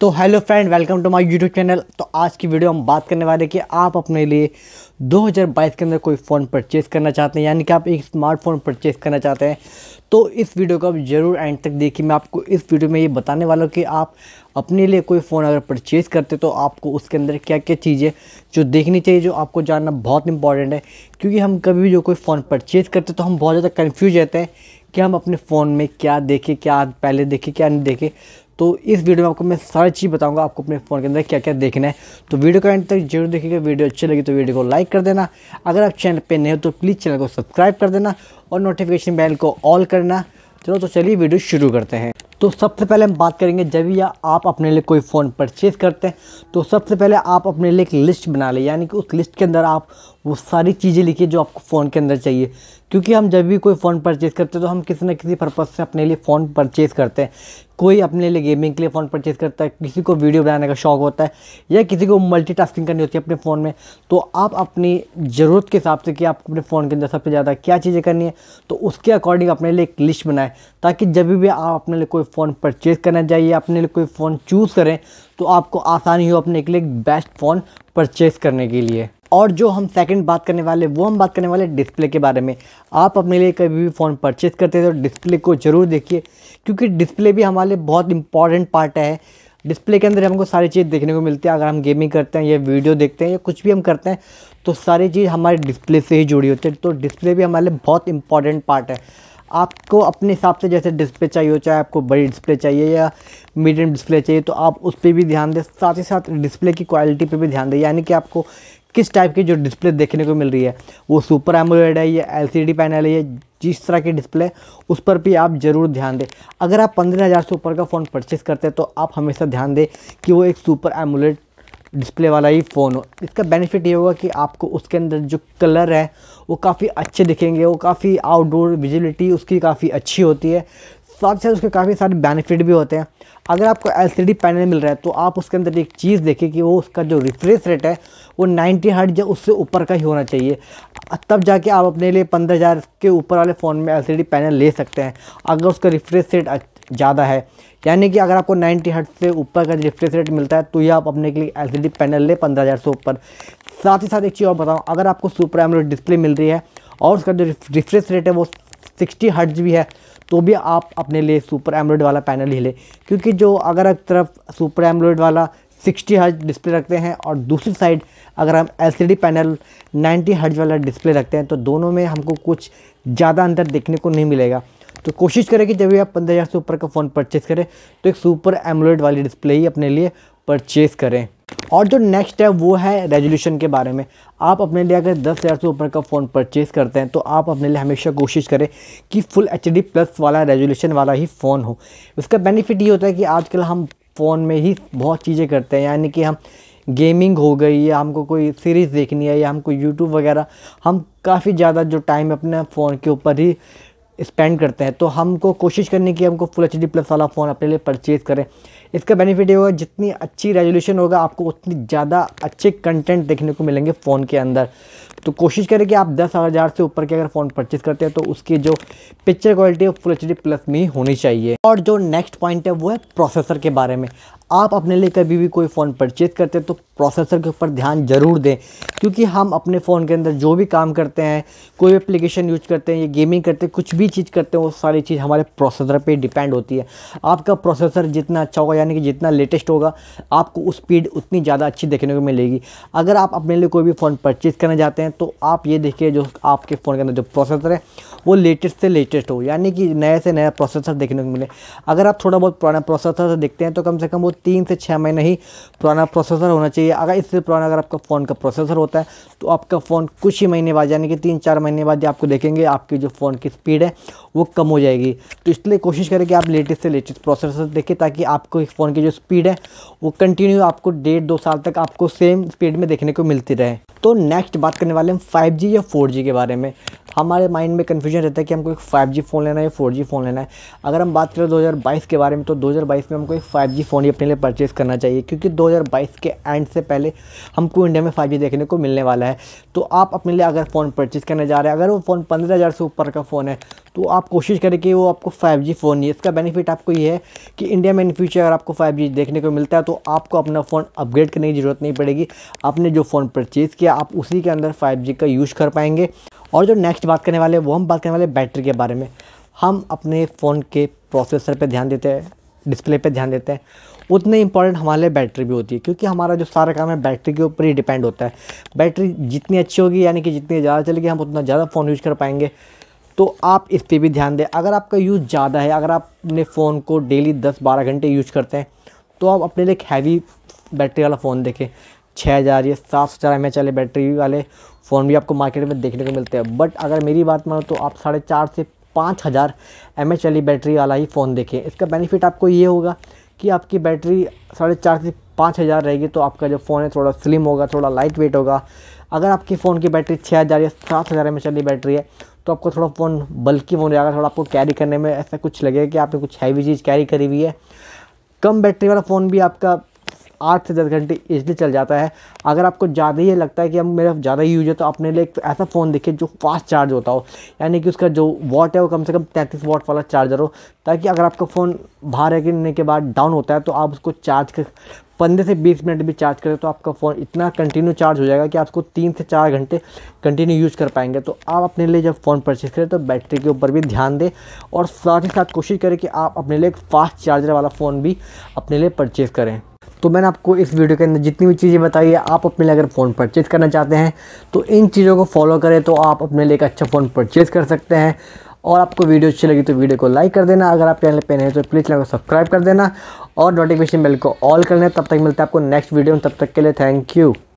तो hello friend welcome to my YouTube channel तो आज की वीडियो हम बात करने वाले कि आप अपने लिए 2022 के अंदर कोई फ़ोन परचेस करना चाहते हैं यानी कि आप एक स्मार्टफोन परचेस करना चाहते हैं तो इस वीडियो को आप ज़रूर एंड तक देखिए मैं आपको इस वीडियो में ये बताने वाला हूँ कि आप अपने लिए कोई फ़ोन अगर परचेज़ करते तो आपको उसके अंदर क्या क्या चीज़ें जो देखनी चाहिए जो आपको जानना बहुत इंपॉर्टेंट है क्योंकि हम कभी भी जो कोई फ़ोन परचेज़ करते तो हम बहुत ज़्यादा कन्फ्यूज रहते हैं कि हम अपने फ़ोन में क्या देखें क्या पहले देखें क्या नहीं देखें तो इस वीडियो में आपको मैं सारी चीज़ बताऊंगा आपको अपने फ़ोन के अंदर क्या क्या देखना है तो वीडियो का एंड तक जरूर देखिएगा वीडियो अच्छी लगी तो वीडियो को लाइक कर देना अगर आप चैनल पर नए हो तो प्लीज़ चैनल को सब्सक्राइब कर देना और नोटिफिकेशन बैल को ऑल करना चलो तो चलिए वीडियो शुरू करते हैं तो सबसे पहले हम बात करेंगे जब भी आप अपने लिए कोई फ़ोन परचेज़ करते हैं तो सबसे पहले आप अपने लिए एक लिस्ट बना लें यानी कि उस लिस्ट के अंदर आप वो सारी चीज़ें लिखिए जो आपको फ़ोन के अंदर चाहिए क्योंकि हम जब भी कोई फ़ोन परचेज़ करते हैं तो हम किसी ना किसी पर्पज़ से अपने लिए फ़ोन परचेज़ करते हैं कोई अपने लिए गेमिंग के लिए फ़ोन परचेज़ करता है किसी को वीडियो बनाने का शौक़ होता है या किसी को मल्टीटास्किंग करनी होती है अपने फ़ोन में तो आप अपनी ज़रूरत के हिसाब से कि आपको अपने फ़ोन के अंदर सबसे ज़्यादा क्या चीज़ें करनी है तो उसके अकॉर्डिंग अपने लिए एक लिस्ट बनाएं ताकि जब भी आप अपने लिए कोई फ़ोन परचेज़ करना चाहिए अपने लिए कोई फ़ोन चूज़ करें तो आपको आसानी हो अपने के लिए बेस्ट फ़ोन परचेज़ करने के लिए और जो हम सेकंड बात करने वाले वो हम बात करने वाले डिस्प्ले के बारे में आप अपने लिए कभी भी फ़ोन परचेज करते हैं तो डिस्प्ले को ज़रूर देखिए क्योंकि डिस्प्ले भी हमारे लिए बहुत इंपॉर्टेंट पार्ट है डिस्प्ले के अंदर हमको सारी चीज़ देखने को मिलती है अगर हम गेमिंग करते हैं या वीडियो देखते हैं या कुछ भी हम करते हैं तो सारी चीज़ हमारे डिस्प्ले से ही जुड़ी होती है तो डिस्प्ले भी हमारे लिए बहुत इंपॉर्टेंट पार्ट है आपको अपने हिसाब से जैसे डिस्प्ले चाहिए हो चाहे आपको बड़ी डिस्प्ले चाहिए या मीडियम डिस्प्ले चाहिए तो आप उस पर भी ध्यान दें साथ ही साथ डिस्प्ले की क्वालिटी पर भी ध्यान दें यानी कि आपको किस टाइप की जो डिस्प्ले देखने को मिल रही है वो सुपर एमोलेड है या एलसीडी पैनल है या जिस तरह की डिस्प्ले है उस पर भी आप ज़रूर ध्यान दें अगर आप पंद्रह हज़ार से ऊपर का फ़ोन परचेस करते हैं तो आप हमेशा ध्यान दें कि वो एक सुपर एमोलेड डिस्प्ले वाला ही फ़ोन हो इसका बेनिफिट ये होगा कि आपको उसके अंदर जो कलर है वो काफ़ी अच्छे दिखेंगे वो काफ़ी आउटडोर विजिबिलिटी उसकी काफ़ी अच्छी होती है साथ साथ उसके काफ़ी सारे बेनिफिट भी होते हैं अगर आपको एलसीडी पैनल मिल रहा है तो आप उसके अंदर एक चीज़ देखें कि वो उसका जो रिफ्रेश रेट है वो 90 हर्ट या उससे ऊपर का ही होना चाहिए तब जाके आप अपने लिए पंद्रह हज़ार के ऊपर वाले फ़ोन में एल पैनल ले सकते हैं अगर उसका रिफ्रेश रेट ज़्यादा है यानी कि अगर आपको 90 हर्ट से ऊपर का रिफ्रेश रेट मिलता है तो ये आप अपने के लिए एल पैनल ले पंद्रह हज़ार से ऊपर साथ ही साथ एक चीज़ और बताऊँ अगर आपको सुपर एमरो डिस्प्ले मिल रही है और उसका जो रिफ्रेश रेट है वो सिक्सटी हर्ट भी है तो भी आप अपने लिए सुपर एमरोड वाला पैनल ही लें क्योंकि जो अगर एक तरफ सुपर एमरोड वाला सिक्सटी हर्ज डिस्प्ले रखते हैं और दूसरी साइड अगर हम एलसीडी पैनल 90 हर्ज वाला डिस्प्ले रखते हैं तो दोनों में हमको कुछ ज़्यादा अंतर देखने को नहीं मिलेगा तो कोशिश करें कि जब भी आप पंद्रह हज़ार से ऊपर का फ़ोन परचेस करें तो एक सुपर एमुलेट वाली डिस्प्ले ही अपने लिए परचेस करें और जो नेक्स्ट है वो है रेजोल्यूशन के बारे में आप अपने लिए अगर दस हज़ार से ऊपर का फ़ोन परचेस करते हैं तो आप अपने लिए हमेशा कोशिश करें कि फुल एच प्लस वाला रेजोल्यूशन वाला ही फ़ोन हो इसका बेनिफिट ये होता है कि आजकल हम फ़ोन में ही बहुत चीज़ें करते हैं यानी कि हम गेमिंग हो गई या हमको कोई सीरीज़ देखनी है या हमको यूट्यूब वगैरह हम काफ़ी ज़्यादा जो टाइम अपने फ़ोन के ऊपर ही स्पेंड करते हैं तो हमको कोशिश करनी कि हमको फुल एच डी प्लस वाला फ़ोन अपने लिए परचेज़ करें इसका बेनिफिट ये होगा जितनी अच्छी रेजोल्यूशन होगा आपको उतनी ज़्यादा अच्छे कंटेंट देखने को मिलेंगे फ़ोन के अंदर तो कोशिश करें कि आप दस हज़ार से ऊपर के अगर फ़ोन परचेज़ करते हैं तो उसकी जो पिक्चर क्वालिटी है फुल एच डी प्लस में ही होनी चाहिए और जो नेक्स्ट पॉइंट है वो है प्रोसेसर के बारे में आप अपने लिए कभी भी कोई फ़ोन परचेज करते हैं तो प्रोसेसर के ऊपर ध्यान ज़रूर दें क्योंकि हम अपने फ़ोन के अंदर जो भी काम करते हैं कोई एप्लीकेशन यूज करते हैं या गेमिंग करते हैं कुछ भी चीज़ करते हैं वो सारी चीज़ हमारे प्रोसेसर पे डिपेंड होती है आपका प्रोसेसर जितना अच्छा होगा यानी कि जितना लेटेस्ट होगा आपको स्पीड उतनी ज़्यादा अच्छी देखने को मिलेगी अगर आप अपने लिए कोई भी फ़ोन परचेज़ करना चाहते हैं तो आप ये देखिए जो आपके फ़ोन के अंदर जो प्रोसेसर है वो लेटेस्ट से लेटेस्ट हो यानी कि नए से नया प्रोसेसर देखने को मिले अगर आप थोड़ा बहुत पुराना प्रोसेसर देखते हैं तो कम से कम वो तीन से छः महीने ही पुराना प्रोसेसर होना चाहिए अगर इससे पुराना अगर आपका फ़ोन का प्रोसेसर होता है तो आपका फ़ोन कुछ ही महीने बाद यानी कि तीन चार महीने बाद आपको देखेंगे आपकी जो फ़ोन की स्पीड है वो कम हो जाएगी तो इसलिए कोशिश करें कि आप लेटेस्ट से लेटेस्ट प्रोसेसर देखें ताकि आपको इस फ़ोन की जो स्पीड है वो कंटिन्यू आपको डेढ़ दो साल तक आपको सेम स्पीड में देखने को मिलती रहे तो नेक्स्ट बात करने वाले हम फाइव या फोर के बारे में हमारे माइंड में कन्फ्यूजन रहता है कि हमको एक 5G फ़ोन लेना है या 4G फ़ोन लेना है अगर हम बात करें 2022 के बारे में तो 2022 में हमको एक 5G फ़ोन ही अपने लिए परचेज़ करना चाहिए क्योंकि 2022 के एंड से पहले हमको इंडिया में फाइव देखने को मिलने वाला है तो आप अपने लिए अगर फ़ोन परचेज़ करने जा रहे हैं अगर वो फ़ोन पंद्रह हज़ार से ऊपर का फ़ोन है तो आप कोशिश करें कि वो आपको 5G फ़ोन ही इसका बेनिफिट आपको ये है कि इंडिया में इन फ्यूचर अगर आपको 5G देखने को मिलता है तो आपको अपना फ़ोन अपग्रेड करने की ज़रूरत नहीं पड़ेगी आपने जो फ़ोन परचेज़ किया आप उसी के अंदर 5G का यूज़ कर पाएंगे और जो नेक्स्ट बात करने वाले वो हम बात करने वाले बैटरी के बारे में हम अपने फ़ोन के प्रोसेसर पर ध्यान देते हैं डिस्प्ले पर ध्यान देते हैं उतने इंपॉर्टेंट हमारे लिए बैटरी भी होती है क्योंकि हमारा जो सारा काम है बैटरी के ऊपर ही डिपेंड होता है बैटरी जितनी अच्छी होगी यानी कि जितनी ज़्यादा चलेगी हम उतना ज़्यादा फ़ोन यूज़ कर पाएंगे तो आप इस पर भी ध्यान दें अगर आपका यूज़ ज़्यादा है अगर आप अपने फ़ोन को डेली दस बारह घंटे यूज करते हैं तो आप अपने लिए एक हैवी बैटरी वाला फ़ोन देखें छः हज़ार या सात हज़ार एम एच वाले बैटरी वाले फ़ोन भी आपको मार्केट में देखने को मिलते हैं बट अगर मेरी बात मानो तो आप साढ़े चार से पाँच हज़ार एम एच वाली बैटरी वाला ही फ़ोन देखें इसका बेनिफिट आपको ये होगा कि आपकी बैटरी साढ़े चार से पाँच हज़ार रहेगी तो आपका जो फ़ोन है थोड़ा स्लिम होगा थोड़ा लाइट वेट होगा अगर आपके फ़ोन की बैटरी छः हज़ार या सात हज़ार एम चली बैटरी है तो आपको थोड़ा फ़ोन बल्कि फ़ोन जाएगा थोड़ा आपको कैरी करने में ऐसा कुछ लगेगा कि आपने कुछ हैवी चीज़ कैरी करी हुई है कम बैटरी वाला फ़ोन भी आपका आठ से दस घंटे इजली चल जाता है अगर आपको ज़्यादा ही लगता है कि अब मेरा ज़्यादा यूज है तो अपने लिए एक ऐसा फ़ोन देखिए जो फास्ट चार्ज होता हो यानी कि उसका जो वॉट है वो कम से कम तैंतीस वॉट वाला चार्जर हो ताकि अगर आपका फ़ोन बाहर रखने के बाद डाउन होता है तो आप उसको चार्ज कर पंद्रह से बीस मिनट भी चार्ज करें तो आपका फ़ोन इतना कंटिन्यू चार्ज हो जाएगा कि आप उसको तीन से चार घंटे कंटिन्यू यूज़ कर पाएंगे तो आप अपने लिए जब फ़ोन परचेज़ करें तो बैटरी के ऊपर भी ध्यान दें और साथ ही साथ कोशिश करें कि आप अपने लिए एक फ़ास्ट चार्जर वाला फ़ोन भी अपने लिए परचेज़ करें तो मैंने आपको इस वीडियो के अंदर जितनी भी चीज़ें बताई है आप अपने लिए अगर फ़ोन परचेज़ करना चाहते हैं तो इन चीज़ों को फॉलो करें तो आप अपने लिए एक अच्छा फ़ोन परचेज़ कर सकते हैं और आपको वीडियो अच्छी लगी तो वीडियो को लाइक कर देना अगर आप चैनल पर नहीं तो प्लीज़ चैनल को सब्सक्राइब कर देना और नोटिफिकेशन बेल को ऑल कर लेना तब तक मिलता है आपको नेक्स्ट वीडियो में तब तक के लिए थैंक यू